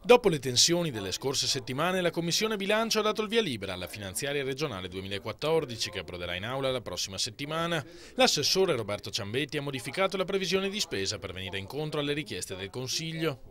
Dopo le tensioni delle scorse settimane, la Commissione Bilancio ha dato il via libera alla finanziaria regionale 2014 che approderà in aula la prossima settimana. L'assessore Roberto Ciambetti ha modificato la previsione di spesa per venire incontro alle richieste del Consiglio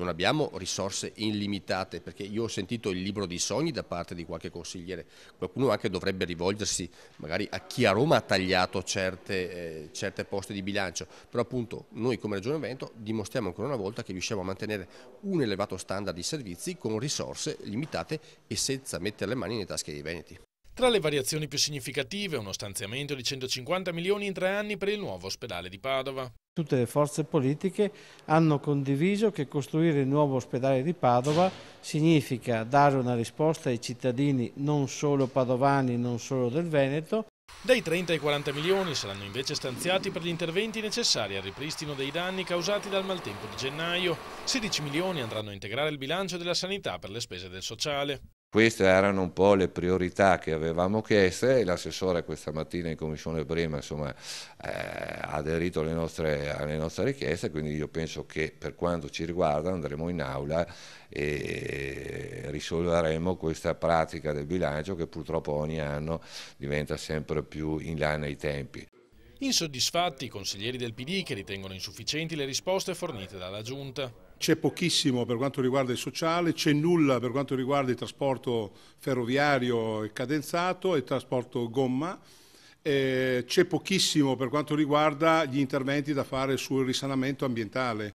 non abbiamo risorse illimitate, perché io ho sentito il libro di sogni da parte di qualche consigliere, qualcuno anche dovrebbe rivolgersi magari a chi a Roma ha tagliato certe, eh, certe poste di bilancio, però appunto noi come Regione Vento dimostriamo ancora una volta che riusciamo a mantenere un elevato standard di servizi con risorse limitate e senza mettere le mani nelle tasche dei Veneti. Tra le variazioni più significative, uno stanziamento di 150 milioni in tre anni per il nuovo ospedale di Padova. Tutte le forze politiche hanno condiviso che costruire il nuovo ospedale di Padova significa dare una risposta ai cittadini non solo padovani, non solo del Veneto. Dai 30 ai 40 milioni saranno invece stanziati per gli interventi necessari al ripristino dei danni causati dal maltempo di gennaio. 16 milioni andranno a integrare il bilancio della sanità per le spese del sociale. Queste erano un po' le priorità che avevamo chieste e l'assessore questa mattina in commissione prima insomma, eh, aderito alle nostre, alle nostre richieste, quindi io penso che per quanto ci riguarda andremo in aula e risolveremo questa pratica del bilancio che purtroppo ogni anno diventa sempre più in là nei tempi. Insoddisfatti i consiglieri del PD che ritengono insufficienti le risposte fornite dalla Giunta. C'è pochissimo per quanto riguarda il sociale, c'è nulla per quanto riguarda il trasporto ferroviario cadenzato e il trasporto gomma. Eh, c'è pochissimo per quanto riguarda gli interventi da fare sul risanamento ambientale.